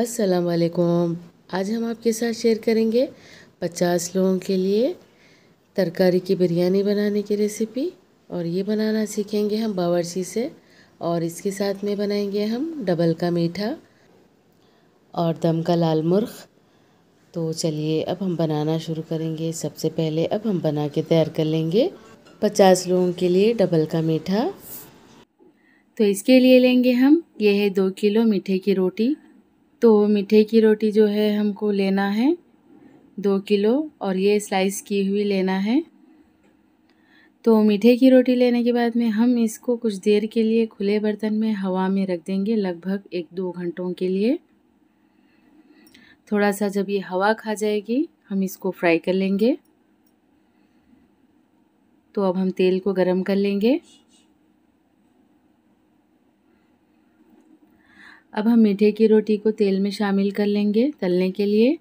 अस्सलाम वालेकुम आज हम आपके साथ शेयर करेंगे 50 लोगों के लिए तरकारी की बिरयानी बनाने की रेसिपी और ये बनाना सीखेंगे हम बावर्ची से और इसके साथ में बनाएंगे हम डबल का मीठा और दम का लाल मुर्ख तो चलिए अब हम बनाना शुरू करेंगे सबसे पहले अब हम बना के तैयार कर लेंगे 50 लोगों के लिए डबल का मीठा तो इसके लिए लेंगे हम यह है दो किलो मीठे की रोटी तो मीठे की रोटी जो है हमको लेना है दो किलो और ये स्लाइस की हुई लेना है तो मीठे की रोटी लेने के बाद में हम इसको कुछ देर के लिए खुले बर्तन में हवा में रख देंगे लगभग एक दो घंटों के लिए थोड़ा सा जब ये हवा खा जाएगी हम इसको फ्राई कर लेंगे तो अब हम तेल को गरम कर लेंगे अब हम मीठे की रोटी को तेल में शामिल कर लेंगे तलने के लिए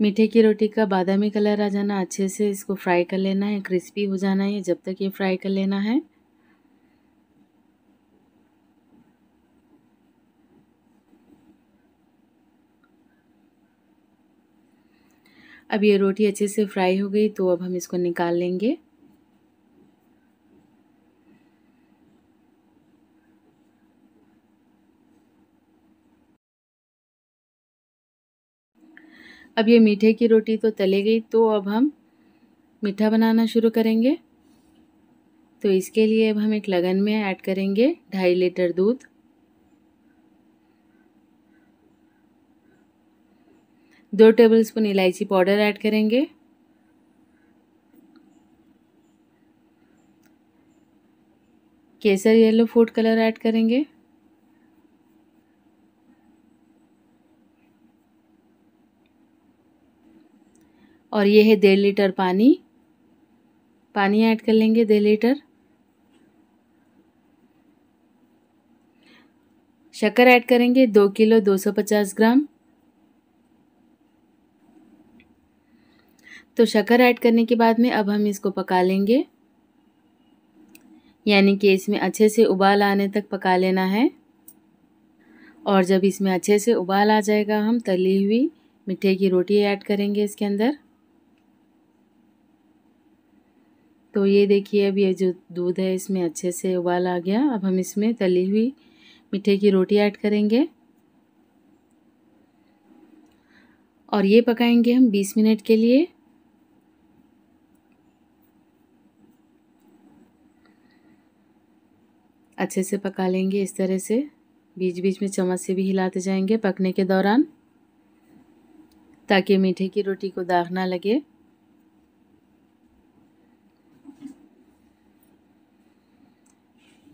मीठे की रोटी का बादामी कलर आ जाना अच्छे से इसको फ्राई कर लेना है क्रिस्पी हो जाना है जब तक ये फ्राई कर लेना है अब ये रोटी अच्छे से फ्राई हो गई तो अब हम इसको निकाल लेंगे अब ये मीठे की रोटी तो तले गई तो अब हम मीठा बनाना शुरू करेंगे तो इसके लिए अब हम एक लगन में ऐड करेंगे ढाई लीटर दूध दो टेबलस्पून इलायची पाउडर ऐड करेंगे केसर येलो फूड कलर ऐड करेंगे और ये है डेढ़ लीटर पानी पानी ऐड कर लेंगे डेढ़ लीटर शक्कर ऐड करेंगे दो किलो दो सौ पचास ग्राम तो शक्कर ऐड करने के बाद में अब हम इसको पका लेंगे यानी कि इसमें अच्छे से उबाल आने तक पका लेना है और जब इसमें अच्छे से उबाल आ जाएगा हम तली हुई मिठे की रोटी ऐड करेंगे इसके अंदर तो ये देखिए अब ये जो दूध है इसमें अच्छे से उबाल आ गया अब हम इसमें तली हुई मीठे की रोटी ऐड करेंगे और ये पकाएंगे हम 20 मिनट के लिए अच्छे से पका लेंगे इस तरह से बीच बीच में चम्मच से भी हिलाते जाएंगे पकने के दौरान ताकि मीठे की रोटी को दाग ना लगे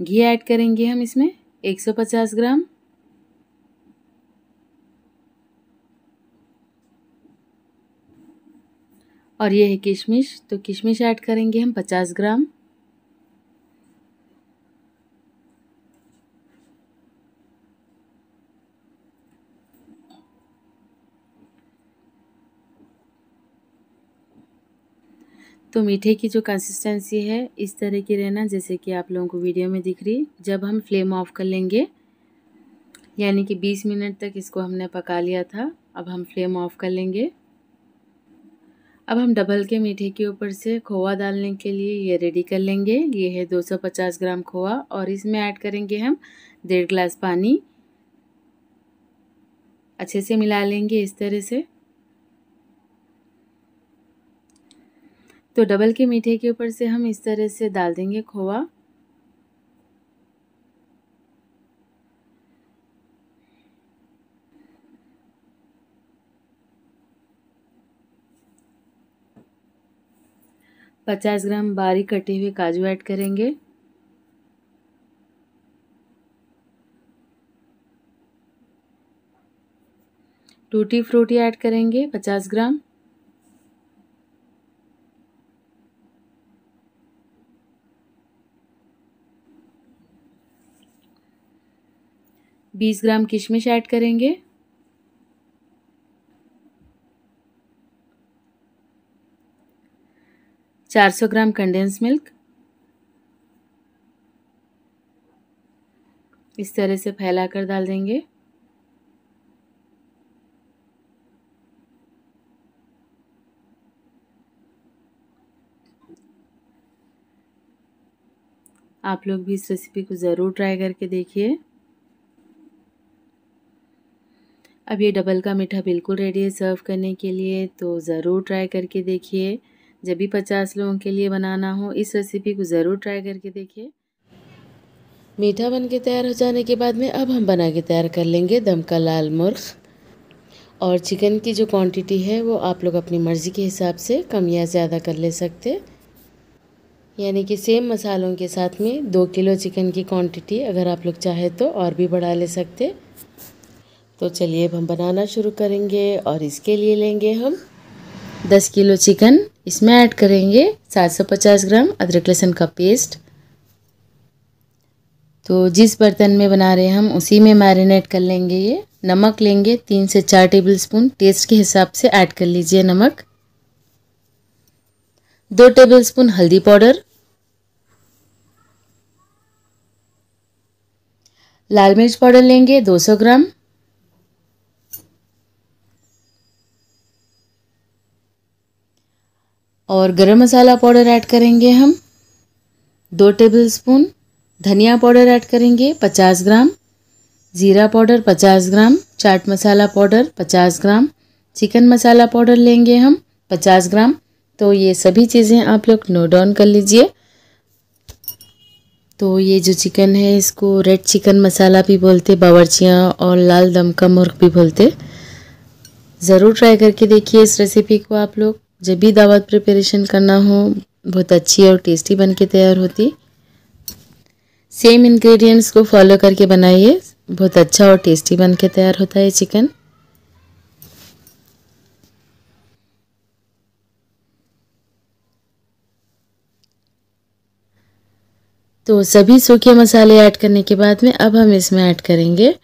घी ऐड करेंगे हम इसमें 150 ग्राम और ये है किशमिश तो किशमिश ऐड करेंगे हम 50 ग्राम तो मीठे की जो कंसिस्टेंसी है इस तरह की रहना जैसे कि आप लोगों को वीडियो में दिख रही जब हम फ्लेम ऑफ कर लेंगे यानी कि 20 मिनट तक इसको हमने पका लिया था अब हम फ्लेम ऑफ कर लेंगे अब हम डबल के मीठे के ऊपर से खोआ डालने के लिए ये रेडी कर लेंगे ये है 250 ग्राम खोआ और इसमें ऐड करेंगे हम डेढ़ ग्लास पानी अच्छे से मिला लेंगे इस तरह से तो डबल के मीठे के ऊपर से हम इस तरह से डाल देंगे खोआ पचास ग्राम बारीक कटे हुए काजू ऐड करेंगे टूटी फ्रूटी ऐड करेंगे पचास ग्राम 20 ग्राम किशमिश ऐड करेंगे चार सौ ग्राम कंडेंस मिल्क इस तरह से फैला कर डाल देंगे आप लोग भी इस रेसिपी को ज़रूर ट्राई करके देखिए अब ये डबल का मीठा बिल्कुल रेडी है सर्व करने के लिए तो ज़रूर ट्राई करके देखिए जब भी पचास लोगों के लिए बनाना हो इस रेसिपी को ज़रूर ट्राई करके देखिए मीठा बन के तैयार हो जाने के बाद में अब हम बना के तैयार कर लेंगे दम का लाल मुर्ख और चिकन की जो क्वांटिटी है वो आप लोग अपनी मर्ज़ी के हिसाब से कम या ज़्यादा कर ले सकते यानी कि सेम मसालों के साथ में दो किलो चिकन की क्वांटिटी अगर आप लोग चाहे तो और भी बढ़ा ले सकते तो चलिए अब हम बनाना शुरू करेंगे और इसके लिए लेंगे हम 10 किलो चिकन इसमें ऐड करेंगे 750 ग्राम अदरक लहसुन का पेस्ट तो जिस बर्तन में बना रहे हैं हम उसी में मैरिनेट कर लेंगे ये नमक लेंगे तीन से चार टेबल स्पून टेस्ट के हिसाब से ऐड कर लीजिए नमक दो टेबल स्पून हल्दी पाउडर लाल मिर्च पाउडर लेंगे 200 ग्राम और गरम मसाला पाउडर ऐड करेंगे हम दो टेबल स्पून धनिया पाउडर ऐड करेंगे पचास ग्राम ज़ीरा पाउडर पचास ग्राम चाट मसाला पाउडर पचास ग्राम चिकन मसाला पाउडर लेंगे हम पचास ग्राम तो ये सभी चीज़ें आप लोग नोट डाउन कर लीजिए तो ये जो चिकन है इसको रेड चिकन मसाला भी बोलते बावर्चियाँ और लाल दम का मुर्ग भी बोलते ज़रूर ट्राई करके देखिए इस रेसिपी को आप लोग जब भी दावत प्रिपरेशन करना हो बहुत अच्छी और टेस्टी बन के तैयार होती सेम इंग्रेडिएंट्स को फॉलो करके बनाइए बहुत अच्छा और टेस्टी बन के तैयार होता है चिकन तो सभी सूखे मसाले ऐड करने के बाद में अब हम इसमें ऐड करेंगे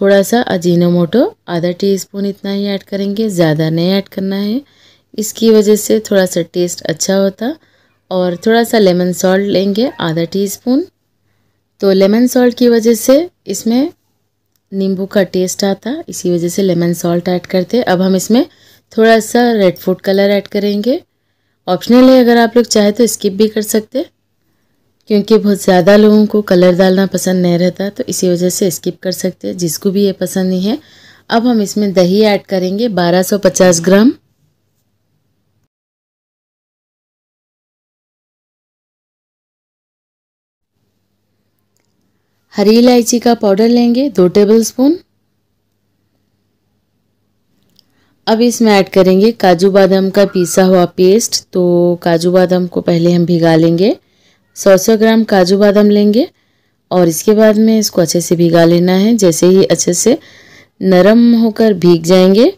थोड़ा सा अजीनोमोटो आधा टीस्पून इतना ही ऐड करेंगे ज़्यादा नहीं ऐड करना है इसकी वजह से थोड़ा सा टेस्ट अच्छा होता और थोड़ा सा लेमन सॉल्ट लेंगे आधा टीस्पून तो लेमन सॉल्ट की वजह से इसमें नींबू का टेस्ट आता इसी वजह से लेमन सॉल्ट ऐड करते अब हम इसमें थोड़ा सा रेड फूड कलर ऐड करेंगे ऑप्शनल है अगर आप लोग चाहे तो स्किप भी कर सकते क्योंकि बहुत ज़्यादा लोगों को कलर डालना पसंद नहीं रहता तो इसी वजह से स्किप कर सकते जिसको भी ये पसंद नहीं है अब हम इसमें दही ऐड करेंगे 1250 ग्राम हरी इलायची का पाउडर लेंगे दो टेबल स्पून अब इसमें ऐड करेंगे काजू बादाम का पीसा हुआ पेस्ट तो काजू बादाम को पहले हम भिगा लेंगे सौ सौ ग्राम काजू बादाम लेंगे और इसके बाद में इसको अच्छे से भिगा लेना है जैसे ही अच्छे से नरम होकर भीग जाएंगे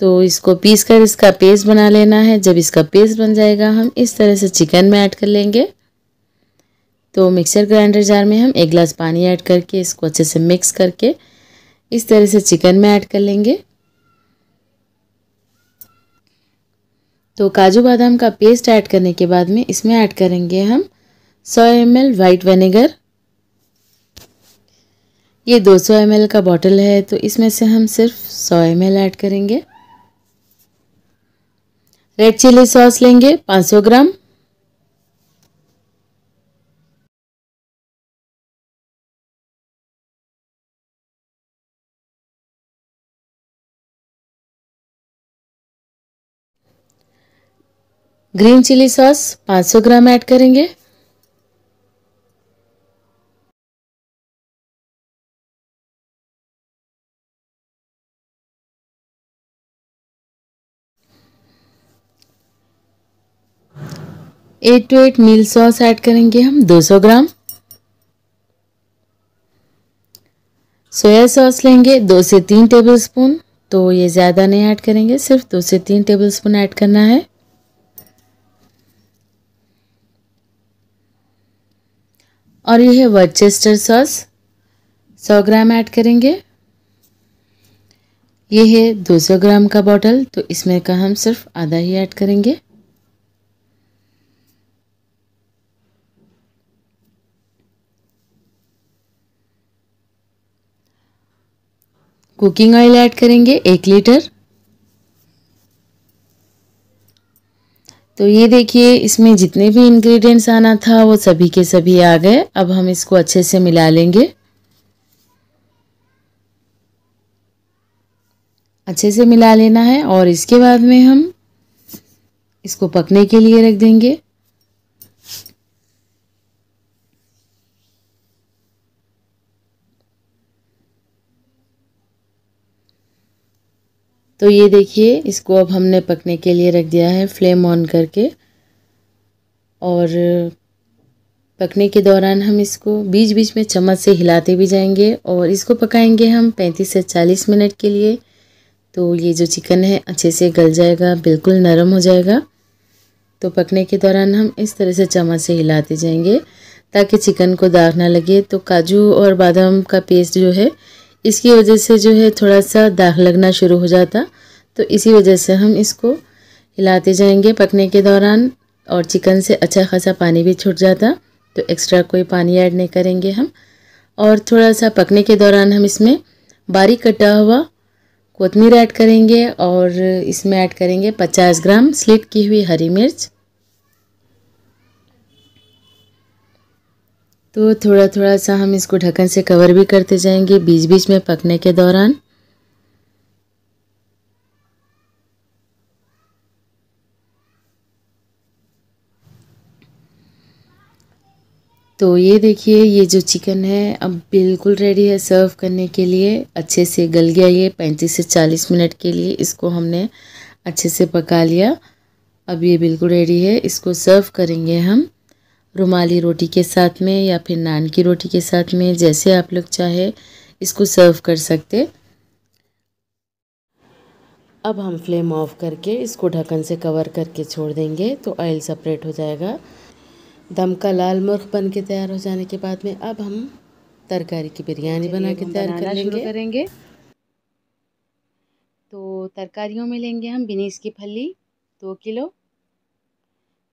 तो इसको पीस कर इसका पेस्ट बना लेना है जब इसका पेस्ट बन जाएगा हम इस तरह से चिकन में ऐड कर लेंगे तो मिक्सर ग्राइंडर जार में हम एक गिलास पानी ऐड करके इसको अच्छे से मिक्स करके इस तरह से चिकन में ऐड कर लेंगे तो काजू बादाम का पेस्ट ऐड करने के बाद में इसमें ऐड करेंगे हम 100 एम एल वाइट वेनेगर ये 200 एम का बॉटल है तो इसमें से हम सिर्फ 100 एम ऐड करेंगे रेड चिली सॉस लेंगे 500 gram green chilli sauce 500 gram add करेंगे eight to eight mill sauce add करेंगे हम 200 ग्राम सोया सॉस लेंगे दो से तीन टेबलस्पून तो ये ज़्यादा नहीं ऐड करेंगे सिर्फ दो से तीन टेबलस्पून ऐड करना है और ये है वर्चेस्टर सॉस सौ ग्राम ऐड करेंगे ये है दो सौ ग्राम का बॉटल तो इसमें का हम सिर्फ आधा ही ऐड करेंगे कुकिंग ऑयल ऐड करेंगे एक लीटर तो ये देखिए इसमें जितने भी इंग्रेडिएंट्स आना था वो सभी के सभी आ गए अब हम इसको अच्छे से मिला लेंगे अच्छे से मिला लेना है और इसके बाद में हम इसको पकने के लिए रख देंगे तो ये देखिए इसको अब हमने पकने के लिए रख दिया है फ्लेम ऑन करके और पकने के दौरान हम इसको बीच बीच में चम्मच से हिलाते भी जाएंगे और इसको पकाएंगे हम 35 से 40 मिनट के लिए तो ये जो चिकन है अच्छे से गल जाएगा बिल्कुल नरम हो जाएगा तो पकने के दौरान हम इस तरह से चम्मच से हिलाते जाएंगे ताकि चिकन को दाग ना लगे तो काजू और बादाम का पेस्ट जो है इसकी वजह से जो है थोड़ा सा दाग लगना शुरू हो जाता तो इसी वजह से हम इसको हिलाते जाएंगे पकने के दौरान और चिकन से अच्छा खासा पानी भी छूट जाता तो एक्स्ट्रा कोई पानी ऐड नहीं करेंगे हम और थोड़ा सा पकने के दौरान हम इसमें बारीक कटा हुआ कोतमीर ऐड करेंगे और इसमें ऐड करेंगे 50 ग्राम स्लिट की हुई हरी मिर्च तो थोड़ा थोड़ा सा हम इसको ढक्कन से कवर भी करते जाएंगे बीच बीच में पकने के दौरान तो ये देखिए ये जो चिकन है अब बिल्कुल रेडी है सर्व करने के लिए अच्छे से गल गया ये पैंतीस से चालीस मिनट के लिए इसको हमने अच्छे से पका लिया अब ये बिल्कुल रेडी है इसको सर्व करेंगे हम रुमाली रोटी के साथ में या फिर नान की रोटी के साथ में जैसे आप लोग चाहे इसको सर्व कर सकते अब हम फ्लेम ऑफ करके इसको ढक्कन से कवर करके छोड़ देंगे तो ऑयल सेपरेट हो जाएगा दम का लाल मुर्ख बन के तैयार हो जाने के बाद में अब हम तरकारी की बिरयानी बना के तैयार कर लेंगे करेंगे तो तरकारियों में लेंगे हम बिनीस की फली दो किलो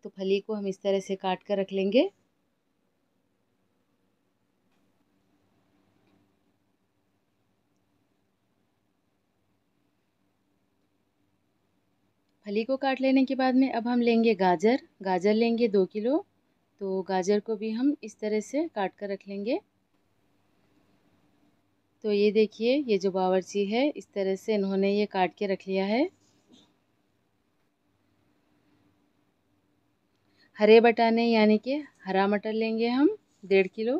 तो फली को हम इस तरह से काट कर रख लेंगे फली को काट लेने के बाद में अब हम लेंगे गाजर गाजर लेंगे दो किलो तो गाजर को भी हम इस तरह से काट कर रख लेंगे तो ये देखिए ये जो बावर्ची है इस तरह से इन्होंने ये काट के रख लिया है हरे बटाने यानी कि हरा मटर लेंगे हम डेढ़ किलो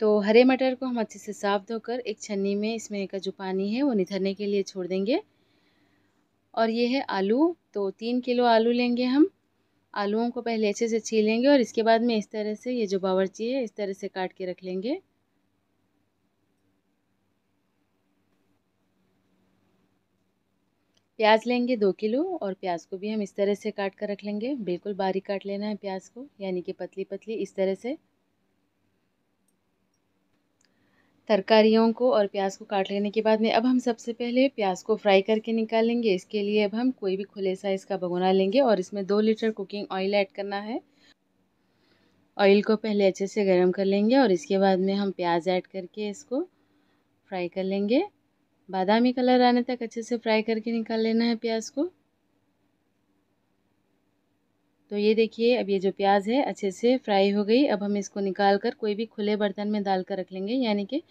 तो हरे मटर को हम अच्छे से साफ धोकर एक छन्नी में इसमें का जो पानी है वो निथरने के लिए छोड़ देंगे और ये है आलू तो तीन किलो आलू लेंगे हम आलूओं को पहले अच्छे से छीलेंगे और इसके बाद में इस तरह से ये जो बावर्ची है इस तरह से काट के रख लेंगे प्याज लेंगे दो किलो और प्याज को भी हम इस तरह से काट कर रख लेंगे बिल्कुल बारीक काट लेना है प्याज को यानी कि पतली पतली इस तरह से तरकारियों को और प्याज को काट लेने के बाद में अब हम सबसे पहले प्याज को फ्राई करके निकालेंगे इसके लिए अब हम कोई भी खुले साइज़ का भगोना लेंगे और इसमें दो लीटर कुकिंग ऑयल ऐड करना है ऑयल को पहले अच्छे से गर्म कर लेंगे और इसके बाद में हम प्याज ऐड करके इसको फ्राई कर लेंगे बादामी कलर आने तक अच्छे से फ्राई करके निकाल लेना है प्याज को तो ये देखिए अब ये जो प्याज है अच्छे से फ्राई हो गई अब हम इसको निकाल कर कोई भी खुले बर्तन में डाल कर रख लेंगे यानी कि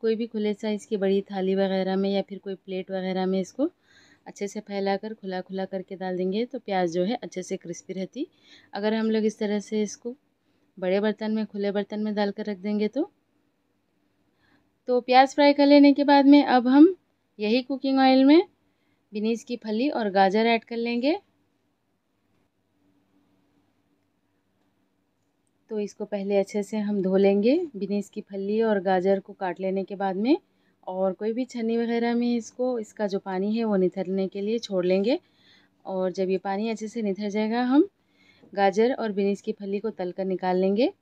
कोई भी खुले साइज़ की बड़ी थाली वगैरह में या फिर कोई प्लेट वगैरह में इसको अच्छे से फैला कर खुला खुला करके डाल देंगे तो प्याज जो है अच्छे से क्रिस्पी रहती अगर हम लोग इस तरह से इसको बड़े बर्तन में खुले बर्तन में डाल कर रख देंगे तो तो प्याज फ्राई कर लेने के बाद में अब हम यही कुकिंग ऑयल में बिनीस की फली और गाजर ऐड कर लेंगे तो इसको पहले अच्छे से हम धो लेंगे बिनीस की फली और गाजर को काट लेने के बाद में और कोई भी छन्नी वगैरह में इसको इसका जो पानी है वो निथरने के लिए छोड़ लेंगे और जब ये पानी अच्छे से निथर जाएगा हम गाजर और बिनीस की फली को तल कर निकाल लेंगे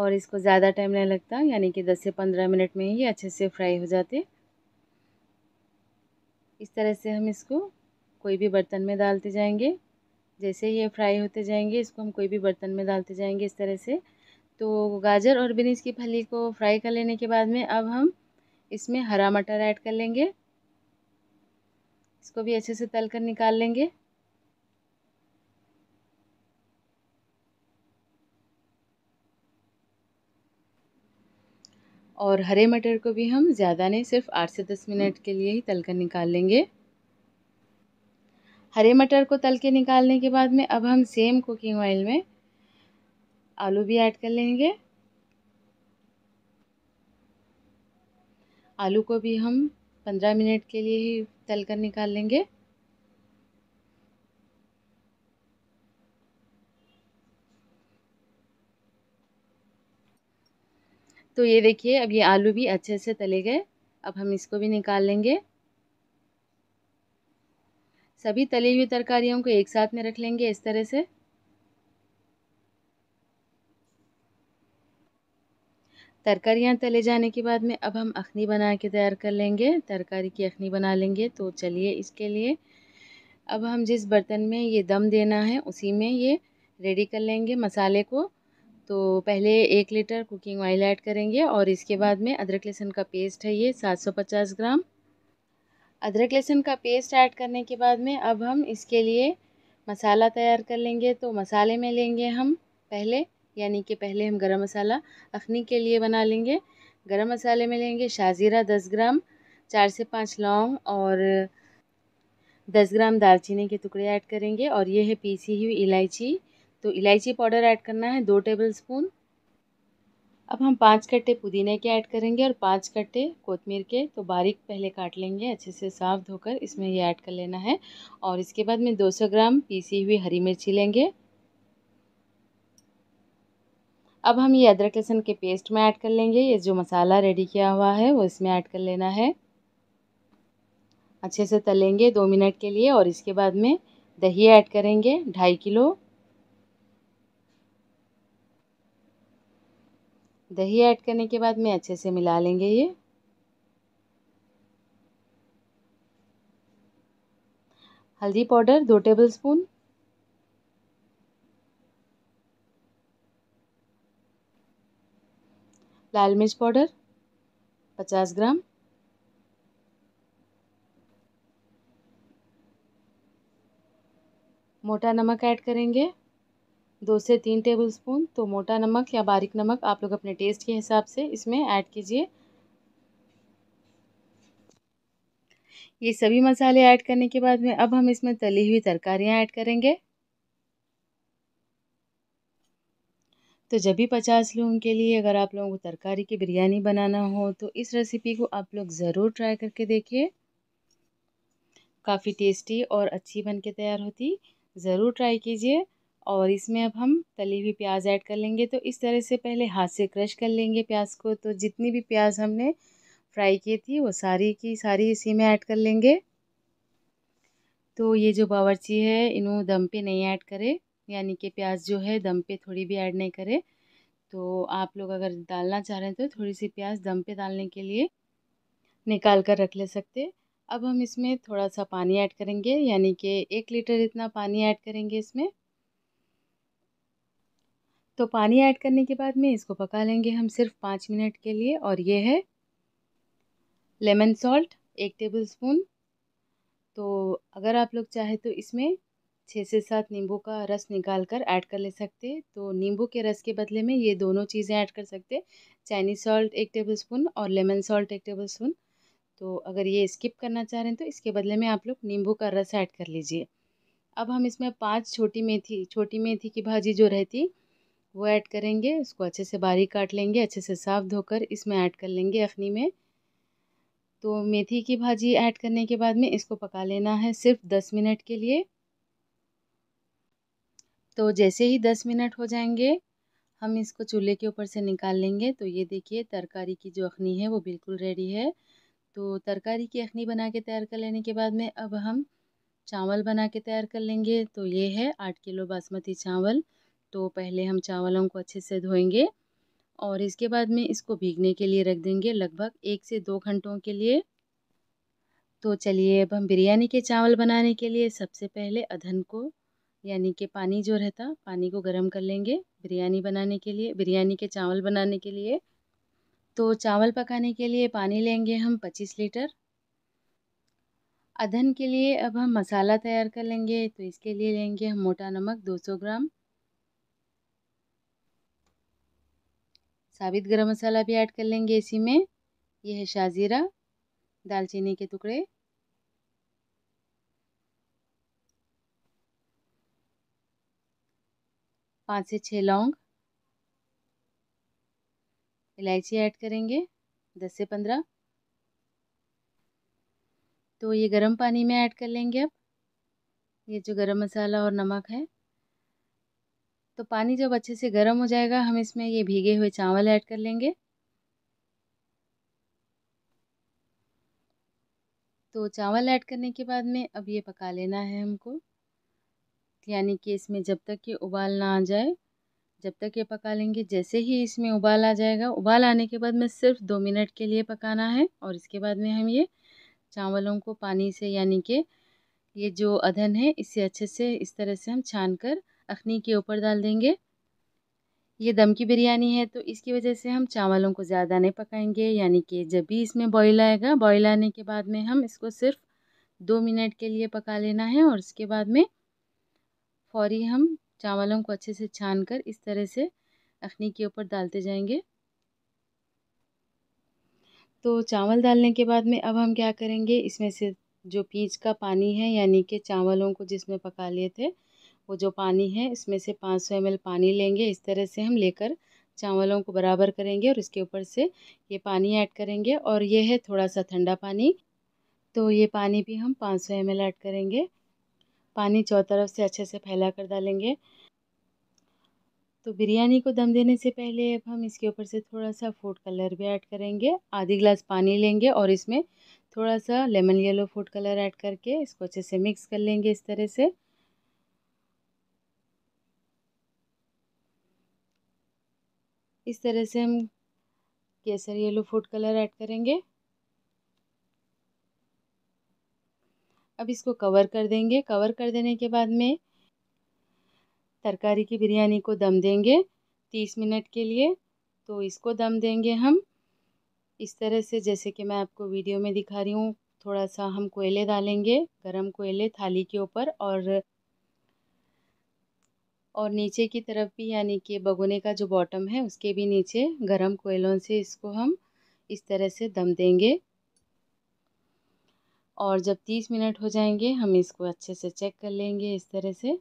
और इसको ज़्यादा टाइम नहीं लगता यानी कि 10 से 15 मिनट में ही अच्छे से फ्राई हो जाते इस तरह से हम इसको कोई भी बर्तन में डालते जाएंगे जैसे ये फ्राई होते जाएंगे इसको हम कोई भी बर्तन में डालते जाएंगे इस तरह से तो गाजर और बीन्स की फली को फ्राई कर लेने के बाद में अब हम इसमें हरा मटर ऐड कर लेंगे इसको भी अच्छे से तल कर निकाल लेंगे और हरे मटर को भी हम ज़्यादा नहीं सिर्फ आठ से दस हम्म। मिनट के लिए ही तल कर निकाल लेंगे हरे मटर को तल के निकालने के बाद में अब हम सेम कुकिंग ऑयल में आलू भी ऐड कर लेंगे आलू को भी हम पंद्रह मिनट के लिए ही तल कर निकाल लेंगे तो ये देखिए अब ये आलू भी अच्छे से तले गए अब हम इसको भी निकाल लेंगे सभी तली हुई तरकारियों को एक साथ में रख लेंगे इस तरह से तरकारियाँ तले जाने के बाद में अब हम अखनी बना के तैयार कर लेंगे तरकारी की अखनी बना लेंगे तो चलिए इसके लिए अब हम जिस बर्तन में ये दम देना है उसी में ये रेडी कर लेंगे मसाले को तो पहले एक लीटर कुकिंग ऑयल ऐड करेंगे और इसके बाद में अदरक लहसुन का पेस्ट है ये 750 ग्राम अदरक लहसुन का पेस्ट ऐड करने के बाद में अब हम इसके लिए मसाला तैयार कर लेंगे तो मसाले में लेंगे हम पहले यानी कि पहले हम गरम मसाला अखनी के लिए बना लेंगे गरम मसाले में लेंगे शाजीरा दस ग्राम चार से पाँच लौंग और दस ग्राम दालचीनी के टुकड़े ऐड करेंगे और ये है पीसी हुई इलायची तो इलायची पाउडर ऐड करना है दो टेबल स्पून अब हम पाँच कट्टे पुदीने के ऐड करेंगे और पाँच कट्टे कोतमीर के तो बारीक पहले काट लेंगे अच्छे से साफ धोकर इसमें ये ऐड कर लेना है और इसके बाद में 200 ग्राम पीसी हुई हरी मिर्ची लेंगे अब हम ये अदरक लहसुन के पेस्ट में ऐड कर लेंगे ये जो मसाला रेडी किया हुआ है वो इसमें ऐड कर लेना है अच्छे से तलेंगे दो मिनट के लिए और इसके बाद में दही ऐड करेंगे ढाई किलो दही ऐड करने के बाद में अच्छे से मिला लेंगे ये हल्दी पाउडर दो टेबल स्पून लाल मिर्च पाउडर पचास ग्राम मोटा नमक ऐड करेंगे दो से तीन टेबल स्पून तो मोटा नमक या बारीक नमक आप लोग अपने टेस्ट के हिसाब से इसमें ऐड कीजिए ये सभी मसाले ऐड करने के बाद में अब हम इसमें तली हुई तरकारियाँ ऐड करेंगे तो जब भी पचास लोगों के लिए अगर आप लोगों को तरकारी की बिरयानी बनाना हो तो इस रेसिपी को आप लोग ज़रूर ट्राई करके देखिए काफ़ी टेस्टी और अच्छी बन के तैयार होती ज़रूर ट्राई कीजिए और इसमें अब हम तली हुई प्याज ऐड कर लेंगे तो इस तरह से पहले हाथ से क्रश कर लेंगे प्याज को तो जितनी भी प्याज हमने फ्राई की थी वो सारी की सारी इसी में ऐड कर लेंगे तो ये जो बावर्ची है इन्हों दम पे नहीं ऐड करे यानी कि प्याज जो है दम पे थोड़ी भी ऐड नहीं करे तो आप लोग अगर डालना चाह रहे हैं तो थोड़ी सी प्याज दम पे डालने के लिए निकाल कर रख ले सकते अब हम इसमें थोड़ा सा पानी ऐड करेंगे यानी कि एक लीटर इतना पानी ऐड करेंगे इसमें तो पानी ऐड करने के बाद में इसको पका लेंगे हम सिर्फ पाँच मिनट के लिए और ये है लेमन सॉल्ट एक टेबल स्पून तो अगर आप लोग चाहे तो इसमें छः से सात नींबू का रस निकाल कर ऐड कर ले सकते हैं तो नींबू के रस के बदले में ये दोनों चीज़ें ऐड कर सकते हैं चाइनीज़ सॉल्ट एक टेबल स्पून और लेमन सॉल्ट एक टेबल स्पून तो अगर ये स्किप करना चाह रहे हैं तो इसके बदले में आप लोग नींबू का रस ऐड कर लीजिए अब हम इसमें पाँच छोटी मेथी छोटी मेथी की भाजी जो रहती वो ऐड करेंगे इसको अच्छे से बारीक काट लेंगे अच्छे से साफ धोकर इसमें ऐड कर लेंगे अखनी में तो मेथी की भाजी ऐड करने के बाद में इसको पका लेना है सिर्फ दस मिनट के लिए तो जैसे ही दस मिनट हो जाएंगे हम इसको चूल्हे के ऊपर से निकाल लेंगे तो ये देखिए तरकारी की जो अखनी है वो बिल्कुल रेडी है तो तरकारी की अखनी बना के तैयार कर लेने के बाद में अब हम चावल बना के तैयार कर लेंगे तो ये है आठ किलो बासमती चावल तो पहले हम चावलों को अच्छे से धोएंगे और इसके बाद में इसको भीगने के लिए रख देंगे लगभग एक से दो घंटों के लिए तो चलिए अब हम बिरयानी के चावल बनाने के लिए सबसे पहले अधन को यानी कि पानी जो रहता पानी को गर्म कर लेंगे बिरयानी बनाने के लिए बिरयानी के चावल बनाने के लिए तो चावल पकाने के लिए पानी लेंगे हम पच्चीस लीटर अधन के लिए अब हम मसाला तैयार कर लेंगे तो इसके लिए लेंगे हम मोटा नमक 200 ग्राम साबित गरम मसाला भी ऐड कर लेंगे इसी में यह है शाजीरा दालचीनी के टुकड़े पाँच से छः लौंग इलायची ऐड करेंगे दस से पंद्रह तो ये गरम पानी में ऐड कर लेंगे अब ये जो गरम मसाला और नमक है तो पानी जब अच्छे से गर्म हो जाएगा हम इसमें ये भीगे हुए चावल ऐड कर लेंगे तो चावल ऐड करने के बाद में अब ये पका लेना है हमको यानी कि इसमें जब तक ये उबाल ना आ जाए जब तक ये पका लेंगे जैसे ही इसमें उबाल आ जाएगा उबाल आने के बाद में सिर्फ दो मिनट के लिए पकाना है और इसके बाद में हम ये चावलों को पानी से यानी कि ये जो अधन है इसे अच्छे से इस तरह से हम छान कर अखनी के ऊपर डाल देंगे ये दम की बिरयानी है तो इसकी वजह से हम चावलों को ज़्यादा नहीं पकाएंगे यानी कि जब भी इसमें बॉईल आएगा बॉईल आने के बाद में हम इसको सिर्फ दो मिनट के लिए पका लेना है और उसके बाद में फौरी हम चावलों को अच्छे से छान कर इस तरह से अखनी के ऊपर डालते जाएंगे तो चावल डालने के बाद में अब हम क्या करेंगे इसमें से जो पीज का पानी है यानी कि चावलों को जिसमें पका लिए थे वो जो पानी है इसमें से पाँच सौ एम एल पानी लेंगे इस तरह से हम लेकर चावलों को बराबर करेंगे और इसके ऊपर से ये पानी ऐड करेंगे और ये है थोड़ा सा ठंडा पानी तो ये पानी भी हम 500 सौ एम ऐड करेंगे पानी चौतरफ से अच्छे से फैला कर डालेंगे तो बिरयानी को दम देने से पहले अब हम इसके ऊपर से थोड़ा सा फूड कलर भी ऐड करेंगे आधी गिलास पानी लेंगे और इसमें थोड़ा सा lemon yellow food colour add करके इसको अच्छे से मिक्स कर लेंगे इस तरह से इस तरह से हम केसर येलो फूड कलर ऐड करेंगे अब इसको कवर कर देंगे कवर कर देने के बाद में तरकारी की बिरयानी को दम देंगे तीस मिनट के लिए तो इसको दम देंगे हम इस तरह से जैसे कि मैं आपको वीडियो में दिखा रही हूँ थोड़ा सा हम कोयले डालेंगे गरम कोयले थाली के ऊपर और और नीचे की तरफ भी यानी कि बगोने का जो बॉटम है उसके भी नीचे गरम कोयलों से इसको हम इस तरह से दम देंगे और जब तीस मिनट हो जाएंगे हम इसको अच्छे से चेक कर लेंगे इस तरह से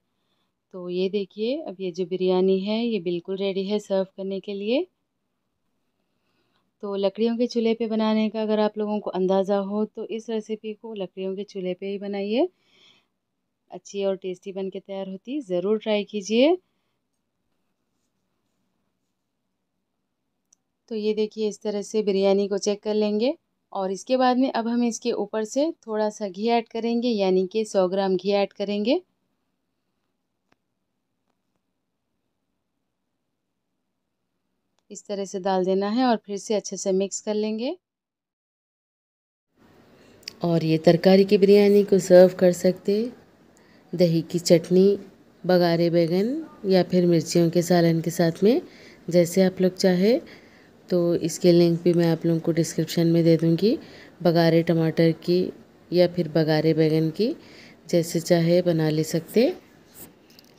तो ये देखिए अब ये जो बिरयानी है ये बिल्कुल रेडी है सर्व करने के लिए तो लकड़ियों के चूल्हे पे बनाने का अगर आप लोगों को अंदाज़ा हो तो इस रेसिपी को लकड़ियों के चूल्हे पे ही बनाइए अच्छी और टेस्टी बनके तैयार होती है ज़रूर ट्राई कीजिए तो ये देखिए इस तरह से बिरयानी को चेक कर लेंगे और इसके बाद में अब हम इसके ऊपर से थोड़ा सा घी ऐड करेंगे यानी कि सौ ग्राम घी ऐड करेंगे इस तरह से डाल देना है और फिर से अच्छे से मिक्स कर लेंगे और ये तरकारी की बिरयानी को सर्व कर सकते दही की चटनी बघारे बैगन या फिर मिर्चियों के सालन के साथ में जैसे आप लोग चाहे तो इसके लिंक भी मैं आप लोगों को डिस्क्रिप्शन में दे दूँगी बघारे टमाटर की या फिर बघारे बैगन की जैसे चाहे बना ले सकते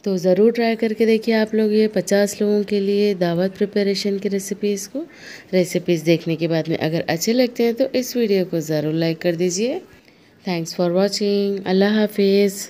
तो ज़रूर ट्राई करके देखिए आप लोग ये पचास लोगों के लिए दावत प्रिपरेशन की रेसिपीज़ को रेसिपीज़ देखने के बाद में अगर अच्छे लगते हैं तो इस वीडियो को ज़रूर लाइक कर दीजिए थैंक्स फॉर वॉचिंग अल्लाह हाफिज़